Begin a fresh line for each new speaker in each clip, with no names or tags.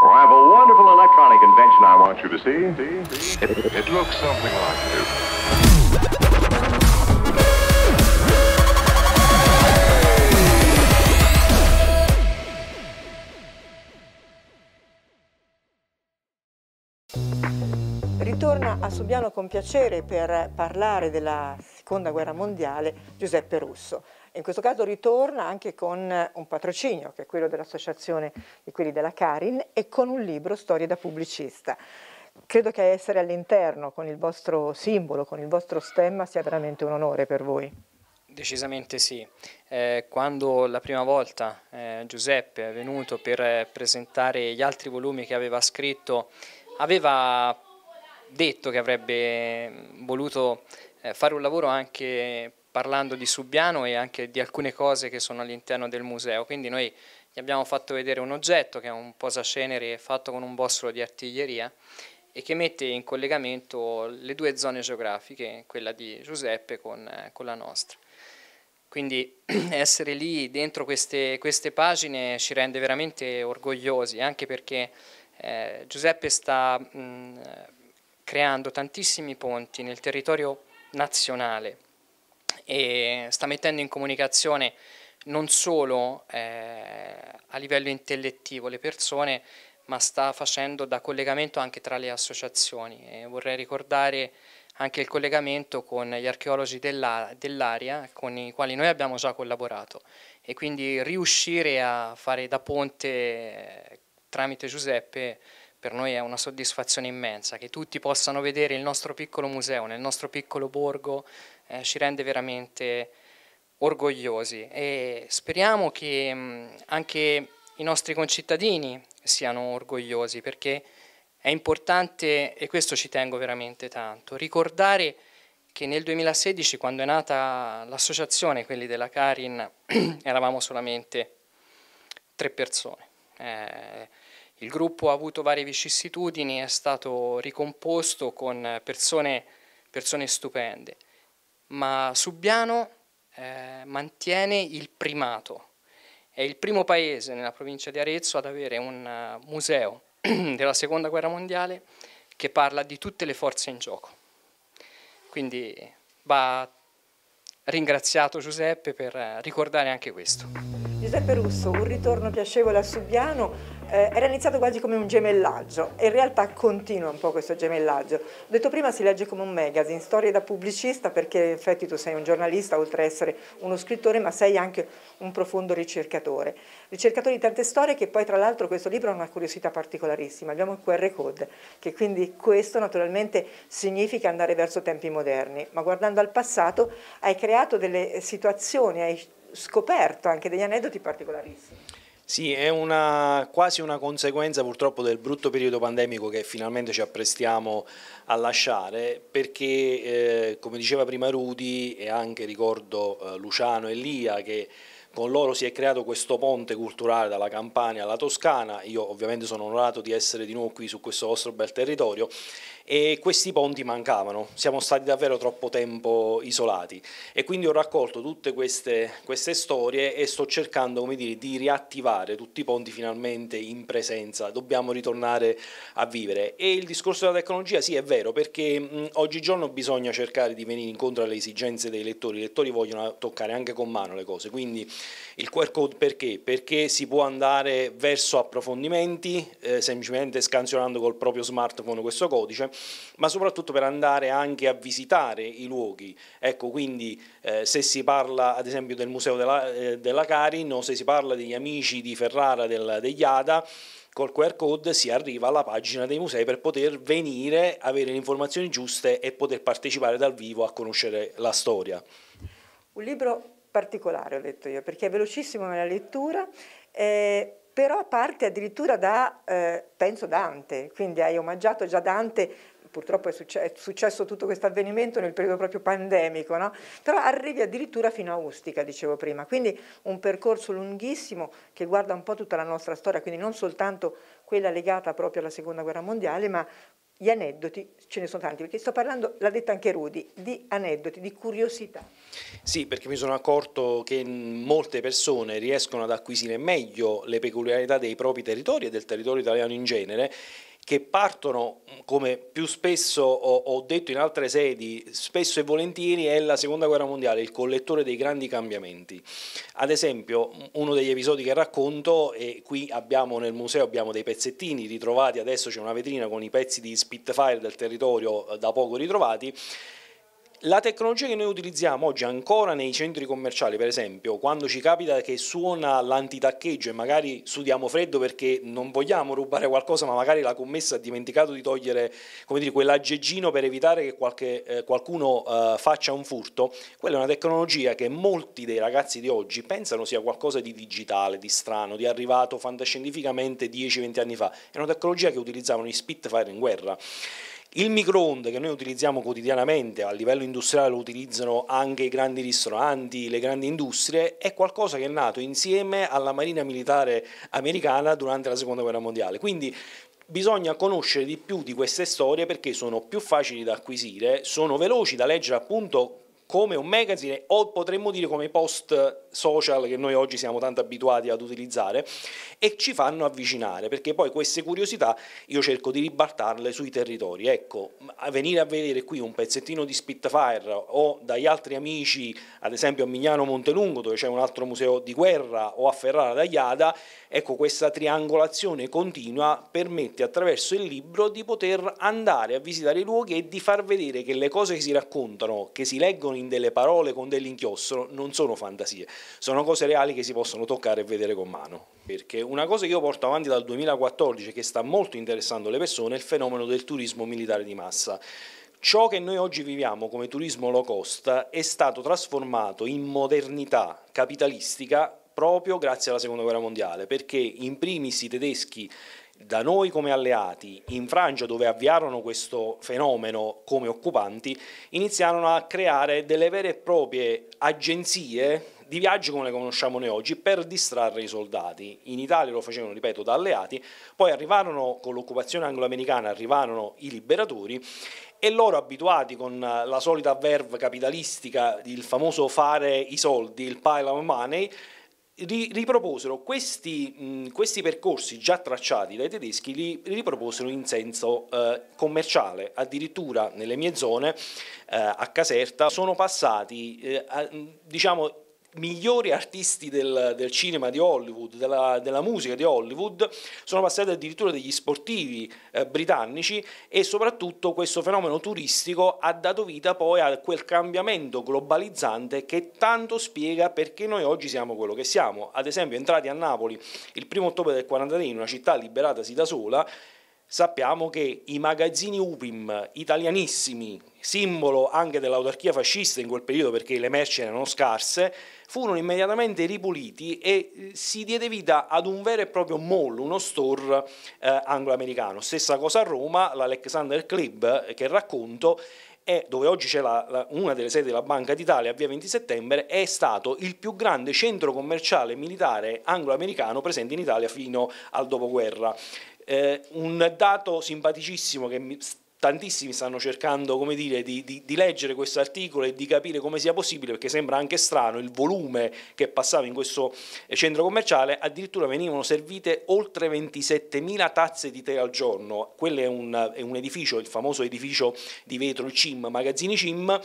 Well, I have a wonderful electronic invention I want you to see. see, see. It, it looks something like
this. Ritorna a Subiano con piacere per parlare della seconda guerra mondiale Giuseppe Russo in questo caso ritorna anche con eh, un patrocinio, che è quello dell'associazione di quelli della Karin, e con un libro Storie da pubblicista. Credo che essere all'interno con il vostro simbolo, con il vostro stemma, sia veramente un onore per voi.
Decisamente sì. Eh, quando la prima volta eh, Giuseppe è venuto per eh, presentare gli altri volumi che aveva scritto, aveva detto che avrebbe mm, voluto eh, fare un lavoro anche parlando di Subiano e anche di alcune cose che sono all'interno del museo. Quindi noi gli abbiamo fatto vedere un oggetto che è un posacenere fatto con un bossolo di artiglieria e che mette in collegamento le due zone geografiche, quella di Giuseppe con, eh, con la nostra. Quindi essere lì dentro queste, queste, pagine ci rende veramente orgogliosi, anche perché eh, Giuseppe sta mh, creando tantissimi ponti nel territorio nazionale e sta mettendo in comunicazione non solo eh, a livello intellettivo le persone, ma sta facendo da collegamento anche tra le associazioni. E vorrei ricordare anche il collegamento con gli archeologi dell'area con i quali noi abbiamo già collaborato e quindi riuscire a fare da ponte eh, tramite Giuseppe per noi è una soddisfazione immensa che tutti possano vedere il nostro piccolo museo nel nostro piccolo borgo eh, ci rende veramente orgogliosi e speriamo che mh, mm, anche i nostri concittadini siano orgogliosi perché è importante, e questo ci tengo veramente tanto, ricordare che nel 2016 quando è nata l'associazione, quelli della Karin eravamo solamente tre persone. Eh, il gruppo ha avuto varie vicissitudini, è stato ricomposto con persone, persone stupende ma Subiano eh, mantiene il primato. È il primo paese nella provincia di Arezzo ad avere un eh, museo della seconda guerra mondiale che parla di tutte le forze in gioco. Quindi va ringraziato Giuseppe per eh, ricordare anche questo.
Giuseppe Russo, un ritorno piacevole a Subiano eh, era iniziato quasi come un gemellaggio e in realtà continua un po' questo gemellaggio. Ho detto prima si legge come un magazine, storie da pubblicista perché in effetti tu sei un giornalista oltre a essere uno scrittore ma sei anche un profondo ricercatore. Ricercatore di tante storie che poi tra l'altro questo libro ha una curiosità particolarissima, abbiamo il QR code che quindi questo naturalmente significa andare verso tempi moderni ma guardando al passato hai creato delle situazioni, hai scoperto anche degli aneddoti particolarissimi.
Sì, è una, quasi una conseguenza purtroppo del brutto periodo pandemico che finalmente ci apprestiamo a lasciare perché eh, come diceva prima Rudi e anche ricordo eh, Luciano e Lia che con loro si è creato questo ponte culturale dalla Campania alla Toscana, io ovviamente sono onorato di essere di nuovo qui su questo vostro bel territorio e questi ponti mancavano, siamo stati davvero troppo tempo isolati e quindi ho raccolto tutte queste, queste storie e sto cercando come dire, di riattivare tutti i ponti finalmente in presenza, dobbiamo ritornare a vivere e il discorso della tecnologia sì è vero perché mh, oggigiorno bisogna cercare di venire incontro alle esigenze dei lettori, i lettori vogliono toccare anche con mano le cose, quindi il QR code perché? Perché si può andare verso approfondimenti, eh, semplicemente scansionando col proprio smartphone questo codice, ma soprattutto per andare anche a visitare i luoghi. Ecco, quindi eh, se si parla ad esempio del Museo della, eh, della Carin o se si parla degli amici di Ferrara del, degli ADA, col QR code si arriva alla pagina dei musei per poter venire, avere le informazioni giuste e poter partecipare dal vivo a conoscere la storia.
Un libro particolare, ho detto io, perché è velocissimo nella lettura, eh, però parte addirittura da, eh, penso, Dante, quindi hai omaggiato già Dante purtroppo è, succe è, successo tutto questo avvenimento nel periodo proprio pandemico, no? però arrivi addirittura fino a Ustica, dicevo prima, quindi un percorso lunghissimo che guarda un po' tutta la nostra storia, quindi non soltanto quella legata proprio alla seconda guerra mondiale, ma gli aneddoti, ce ne sono tanti, perché sto parlando, l'ha detto anche Rudi, di aneddoti, di curiosità.
Sì, perché mi sono accorto che molte persone riescono ad acquisire meglio le peculiarità dei propri territori e del territorio italiano in genere che partono, mm, come più spesso ho, detto in altre sedi, spesso e volentieri è la seconda guerra mondiale, il collettore dei grandi cambiamenti. Ad esempio, mm, uno degli episodi che racconto, e qui abbiamo nel museo abbiamo dei pezzettini ritrovati, adesso c'è una vetrina con i pezzi di Spitfire del territorio eh, da poco ritrovati, la tecnologia che noi utilizziamo oggi ancora nei centri commerciali, per esempio, quando ci capita che suona l'antitaccheggio e magari sudiamo freddo perché non vogliamo rubare qualcosa, ma magari la commessa ha dimenticato di togliere dire, quell'aggeggino per evitare che qualche, eh, qualcuno eh, faccia un furto, quella è una tecnologia che molti dei ragazzi di oggi pensano sia qualcosa di digitale, di strano, di arrivato fantascientificamente 10-20 anni fa. È una tecnologia che utilizzavano gli Spitfire in guerra. Il microonde che noi utilizziamo quotidianamente, a livello industriale lo utilizzano anche i grandi ristoranti, le grandi industrie, è qualcosa che è nato insieme alla Marina Militare Americana durante la Seconda Guerra Mondiale. Quindi bisogna conoscere di più di queste storie perché sono più facili da acquisire, sono veloci da leggere appunto come un magazine o potremmo dire come post social che noi oggi siamo tanto abituati ad utilizzare e ci fanno avvicinare perché poi queste curiosità io cerco di ribaltarle sui territori. Ecco, a venire a vedere qui un pezzettino di Spitfire o dagli altri amici, ad esempio a Mignano Montelungo dove c'è un altro museo di guerra o a Ferrara d'Agliada, Ecco, questa triangolazione continua permette attraverso il libro di poter andare a visitare i luoghi e di far vedere che le cose che si raccontano, che si leggono in delle parole con dell'inchiostro, non sono fantasie, sono cose reali che si possono toccare e vedere con mano. Perché una cosa che io porto avanti dal 2014 che sta molto interessando le persone è il fenomeno del turismo militare di massa. Ciò che noi oggi viviamo come turismo low cost è stato trasformato in modernità capitalistica proprio grazie alla seconda guerra mondiale, perché in primis i tedeschi da noi come alleati in Francia dove avviarono questo fenomeno come occupanti iniziarono a creare delle vere e proprie agenzie di viaggio come le conosciamo noi oggi per distrarre i soldati. In Italia lo facevano, ripeto, da alleati, poi arrivarono con l'occupazione anglo-americana, arrivarono i liberatori e loro abituati con la solita verve capitalistica, il famoso fare i soldi, il pile of money, ri, riproposero questi, mh, mm, questi, percorsi già tracciati dai tedeschi, li riproposero in senso eh, commerciale, addirittura nelle mie zone eh, a Caserta sono passati, eh, a, mm, diciamo, migliori artisti del, del cinema di Hollywood, della, della, musica di Hollywood, sono passati addirittura degli sportivi eh, britannici e soprattutto questo fenomeno turistico ha dato vita poi a quel cambiamento globalizzante che tanto spiega perché noi oggi siamo quello che siamo. Ad esempio entrati a Napoli il primo ottobre del 1943 in una città liberatasi da sola, sappiamo che i magazzini UPIM italianissimi, simbolo anche dell'autarchia fascista in quel periodo perché le merci erano scarse, furono immediatamente ripuliti e eh, si diede vita ad un vero e proprio mall, uno store eh, anglo-americano. Stessa cosa a Roma, l'Alexander Club eh, che racconto, è, dove oggi c'è una delle sedi della Banca d'Italia a via 20 settembre, è stato il più grande centro commerciale militare anglo-americano presente in Italia fino al dopoguerra. Eh, un dato simpaticissimo che mi, tantissimi stanno cercando dire, di, di, di, leggere questo articolo e di capire come sia possibile, perché sembra anche strano, il volume che passava in questo eh, centro commerciale, addirittura venivano servite oltre 27.000 tazze di tè al giorno, quello è un, è un edificio, il famoso edificio di vetro, il CIM, Magazzini CIM,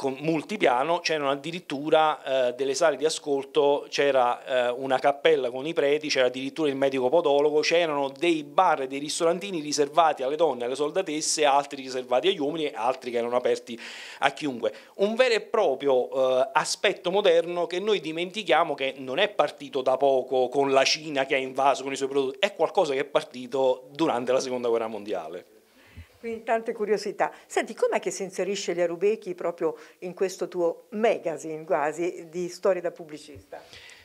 con multipiano, c'erano addirittura eh, delle sale di ascolto, c'era eh, una cappella con i preti, c'era addirittura il medico podologo, c'erano dei bar e dei ristorantini riservati alle donne, alle soldatesse, altri riservati agli uomini e altri che erano aperti a chiunque. Un vero e proprio eh, aspetto moderno che noi dimentichiamo che non è partito da poco con la Cina che ha invaso con i suoi prodotti, è qualcosa che è partito durante la Seconda Guerra Mondiale.
Quindi tante curiosità. Senti, com'è che si inserisce gli Arubechi proprio in questo tuo magazine quasi di storia da pubblicista?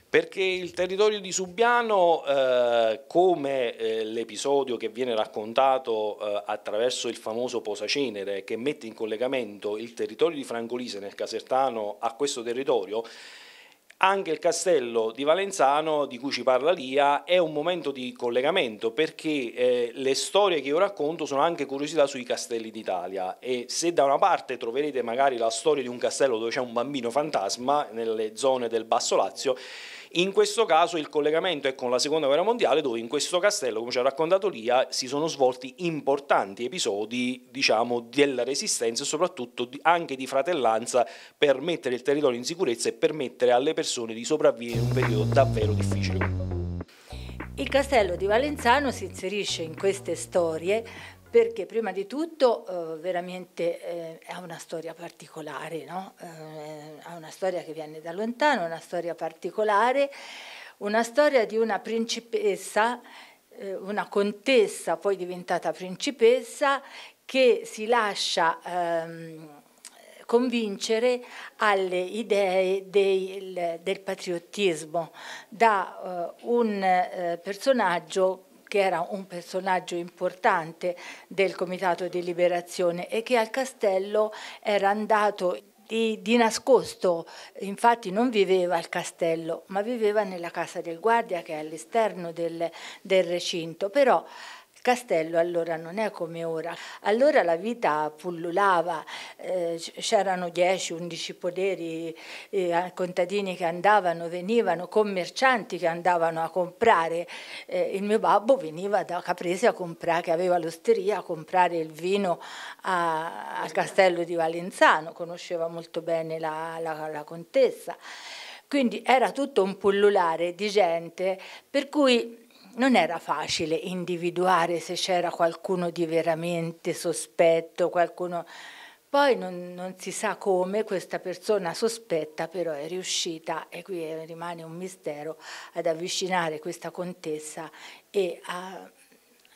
Perché il territorio di Subiano, eh, come eh, l'episodio che viene raccontato eh, attraverso il famoso Posacenere che mette in collegamento il territorio di Francolise nel Casertano a questo territorio, anche il castello di Valenzano, di cui ci parla Lia, è un momento di collegamento perché eh, le storie che io racconto sono anche curiosità sui castelli d'Italia e se da una parte troverete magari la storia di un castello dove c'è un bambino fantasma nelle zone del Basso Lazio, in questo caso il collegamento è con la seconda guerra mondiale dove in questo castello, come ci ha raccontato Lia, si sono svolti importanti episodi diciamo, della resistenza e soprattutto anche di fratellanza per mettere il territorio in sicurezza e permettere alle persone di sopravvivere in un periodo davvero difficile.
Il castello di Valenzano si inserisce in queste storie perché prima di tutto eh, veramente eh, è una storia particolare, no? eh, è una storia che viene da lontano, una storia particolare, una storia di una principessa, eh, una contessa poi diventata principessa che si lascia ehm, convincere alle idee del, del patriottismo da eh, un eh, personaggio che era un personaggio importante del Comitato di Liberazione e che al castello era andato di, di, nascosto, infatti non viveva al castello, ma viveva nella casa del guardia che è all'esterno del, del recinto. Però castello allora non è come ora. Allora la vita pullulava, eh, c'erano 10-11 poderi, eh, contadini che andavano, venivano, commercianti che andavano a comprare. Eh, il mio babbo veniva da Caprese a comprare, che aveva l'osteria, a comprare il vino a, al castello di Valenzano, conosceva molto bene la, la, la contessa. Quindi era tutto un pullulare di gente, per cui non era facile individuare se c'era qualcuno di veramente sospetto, qualcuno... Poi non, non, si sa come questa persona sospetta però è riuscita, e qui rimane un mistero, ad avvicinare questa contessa e a,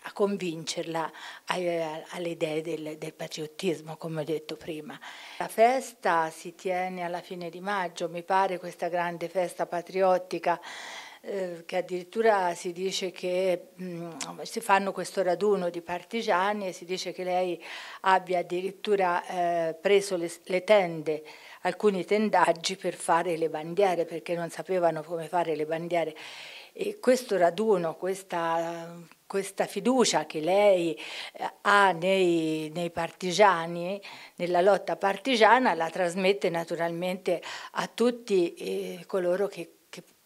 a convincerla alle idee del, del patriottismo, come ho detto prima. La festa si tiene alla fine di maggio, mi pare questa grande festa patriottica eh, che addirittura si dice che mh, mm, si fanno questo raduno di partigiani e si dice che lei abbia addirittura eh, preso le, le tende alcuni tendaggi per fare le bandiere, perché non sapevano come fare le bandiere. E questo raduno, questa, questa fiducia che lei eh, ha nei, nei, partigiani, nella lotta partigiana, la trasmette naturalmente a tutti eh, coloro che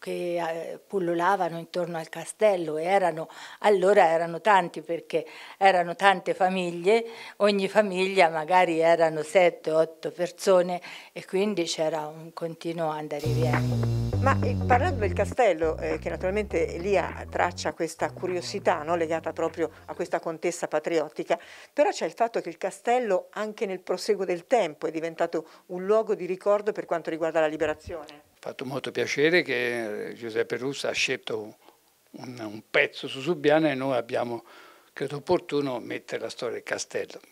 che eh, pullulavano intorno al castello e erano, allora erano tanti perché erano tante famiglie, ogni famiglia magari erano 7-8 persone e quindi c'era un continuo andare e vieni. Ma eh, parlando del
castello, eh, che naturalmente Elia traccia questa curiosità no, legata proprio a questa contessa patriottica, però c'è il fatto che il castello anche nel proseguo del tempo è diventato un luogo di ricordo per quanto riguarda la liberazione
fatto molto piacere che Giuseppe Russo ha scelto un, un pezzo su Subiana e noi abbiamo credo opportuno mettere la storia del castello,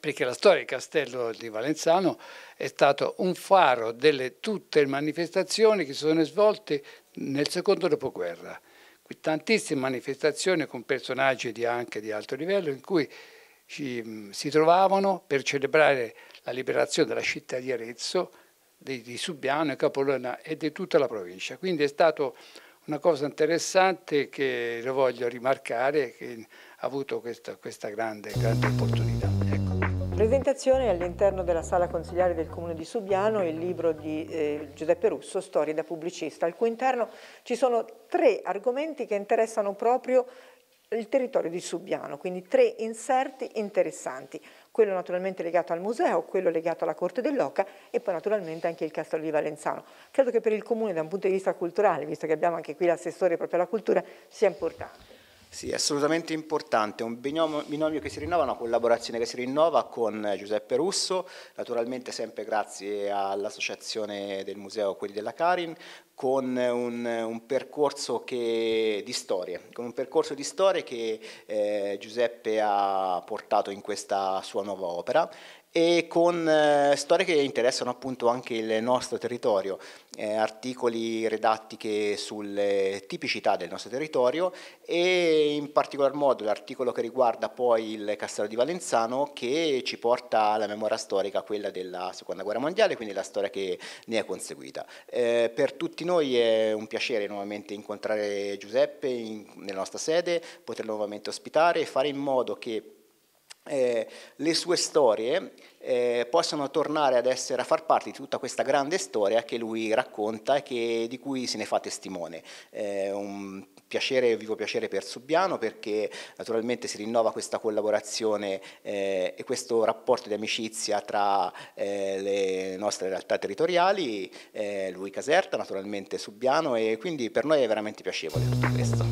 perché la storia del castello di Valenzano è stato un faro delle tutte le manifestazioni che si sono svolte nel secondo dopoguerra. Tantissime manifestazioni con personaggi di anche di alto livello in cui ci, si trovavano per celebrare la liberazione della città di Arezzo di, di Subiano e Capolona e di tutta la provincia. Quindi è stata una cosa interessante che lo voglio rimarcare, che ha
avuto questa, questa grande, grande opportunità. Ecco. Presentazione all'interno della sala consigliare del Comune di Subiano il libro di eh, Giuseppe Russo, Storie da pubblicista, al cui interno ci sono tre argomenti che interessano proprio il territorio di Subiano, quindi tre inserti interessanti, quello naturalmente legato al museo, quello legato alla corte dell'Oca e poi naturalmente anche il castello di Valenzano. Credo che per il comune da un punto di vista culturale, visto che abbiamo anche qui l'assessore proprio alla cultura, sia importante.
Sì, assolutamente importante, un binomio, binomio, che si rinnova, una collaborazione che si rinnova con Giuseppe Russo, naturalmente sempre grazie all'associazione del museo Quelli della Karin, con un, un percorso che, di storie, con un percorso di storie che eh, Giuseppe ha portato in questa sua nuova opera e con eh, storie che interessano appunto anche il nostro territorio, eh, articoli redatti che sulle tipicità del nostro territorio e in particolar modo l'articolo che riguarda poi il castello di Valenzano che ci porta alla memoria storica, quella della seconda guerra mondiale, quindi la storia che ne è conseguita. Eh, per tutti noi è un piacere nuovamente incontrare Giuseppe in, nella nostra sede, poterlo nuovamente ospitare e fare in modo che eh, le sue storie eh, possano tornare ad essere, a far parte di tutta questa grande storia che lui racconta e che, di cui se ne fa testimone. Eh, un piacere, vivo piacere per Subbiano perché naturalmente si rinnova questa collaborazione eh, e questo rapporto di amicizia tra eh, le nostre realtà territoriali, eh, lui Caserta, naturalmente Subbiano e
quindi per noi è veramente piacevole tutto questo.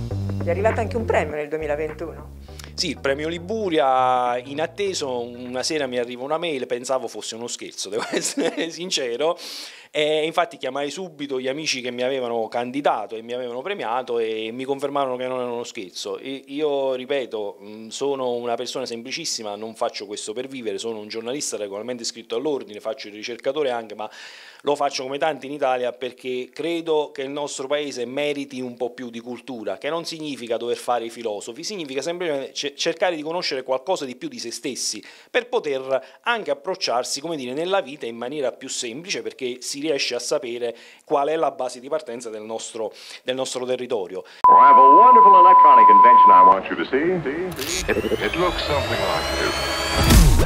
È arrivato anche un premio nel 2021.
Sì, il premio Liguria inatteso, una sera mi arriva una mail, pensavo fosse uno scherzo, devo essere sincero, e infatti chiamai subito gli amici che mi avevano candidato e mi avevano premiato e mi confermarono che non era uno scherzo. E io ripeto, mm, sono una persona semplicissima, non faccio questo per vivere, sono un giornalista regolarmente iscritto all'ordine, faccio il ricercatore anche, ma lo faccio come tanti in Italia perché credo che il nostro paese meriti un po' più di cultura, che non significa dover fare i filosofi, significa semplicemente cercare di conoscere qualcosa di più di se stessi per poter anche approcciarsi, come dire, nella vita in maniera più semplice perché si riesce a sapere qual è la base di partenza del nostro, del nostro territorio. I have a wonderful electronic invention I
want you to see.
It, it